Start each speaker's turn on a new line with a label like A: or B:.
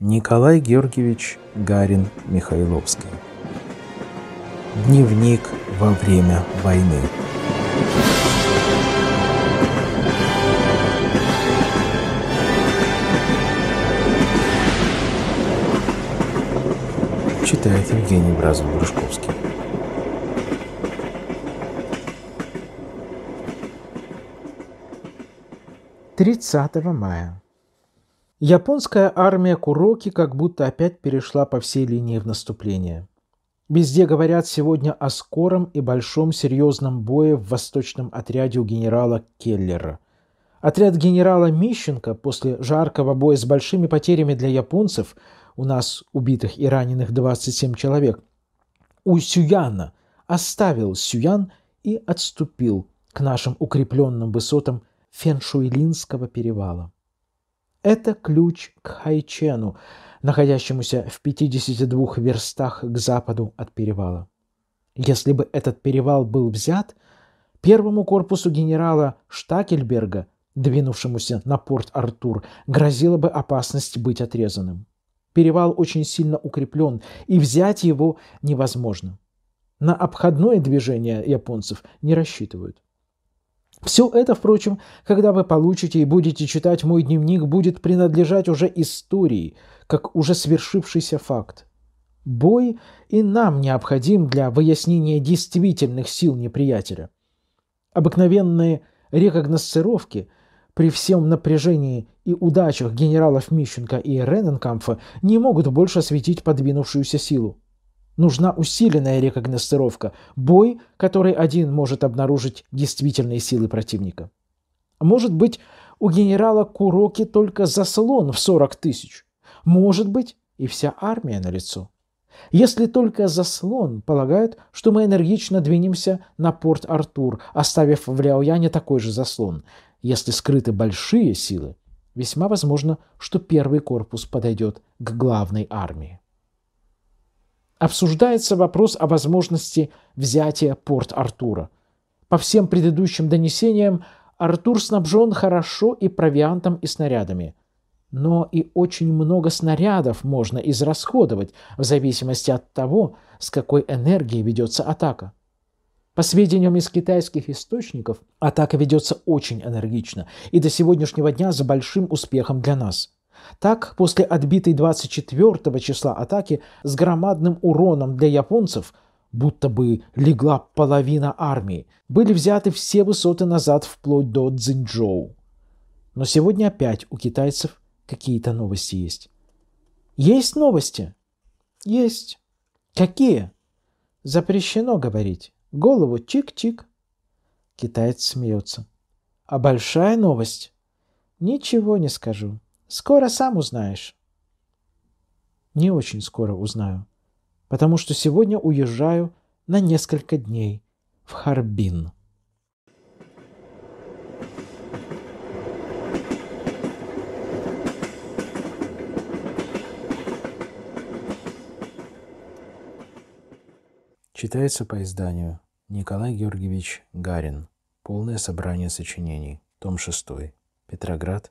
A: Николай Георгиевич Гарин Михайловский. Дневник во время войны. Читает Евгений Бразов-Грушковский. Тридцатого мая. Японская армия Куроки как будто опять перешла по всей линии в наступление. Везде говорят сегодня о скором и большом серьезном бое в восточном отряде у генерала Келлера. Отряд генерала Мищенко после жаркого боя с большими потерями для японцев, у нас убитых и раненых 27 человек, у Сюяна оставил Сюян и отступил к нашим укрепленным высотам Феншуйлинского перевала. Это ключ к Хайчену, находящемуся в 52 верстах к западу от перевала. Если бы этот перевал был взят, первому корпусу генерала Штакельберга, двинувшемуся на порт Артур, грозила бы опасность быть отрезанным. Перевал очень сильно укреплен, и взять его невозможно. На обходное движение японцев не рассчитывают. Все это, впрочем, когда вы получите и будете читать мой дневник, будет принадлежать уже истории, как уже свершившийся факт. Бой и нам необходим для выяснения действительных сил неприятеля. Обыкновенные рекогносцировки при всем напряжении и удачах генералов Мищенко и Рененкамфа не могут больше осветить подвинувшуюся силу. Нужна усиленная рекогностировка, бой, который один может обнаружить действительные силы противника. Может быть, у генерала Куроки только заслон в 40 тысяч. Может быть, и вся армия на лицо. Если только заслон, полагают, что мы энергично двинемся на порт Артур, оставив в Ляояне такой же заслон. Если скрыты большие силы, весьма возможно, что первый корпус подойдет к главной армии обсуждается вопрос о возможности взятия порт Артура. По всем предыдущим донесениям, Артур снабжен хорошо и провиантом, и снарядами. Но и очень много снарядов можно израсходовать в зависимости от того, с какой энергией ведется атака. По сведениям из китайских источников, атака ведется очень энергично и до сегодняшнего дня с большим успехом для нас – так, после отбитой 24 числа атаки с громадным уроном для японцев, будто бы легла половина армии, были взяты все высоты назад вплоть до Цзиньчжоу. Но сегодня опять у китайцев какие-то новости есть. Есть новости? Есть. Какие? Запрещено говорить. Голову чик-чик. Китаец смеется. А большая новость? Ничего не скажу. Скоро сам узнаешь. Не очень скоро узнаю, потому что сегодня уезжаю на несколько дней в Харбин. Читается по изданию Николай Георгиевич Гарин. Полное собрание сочинений. Том 6. Петроград.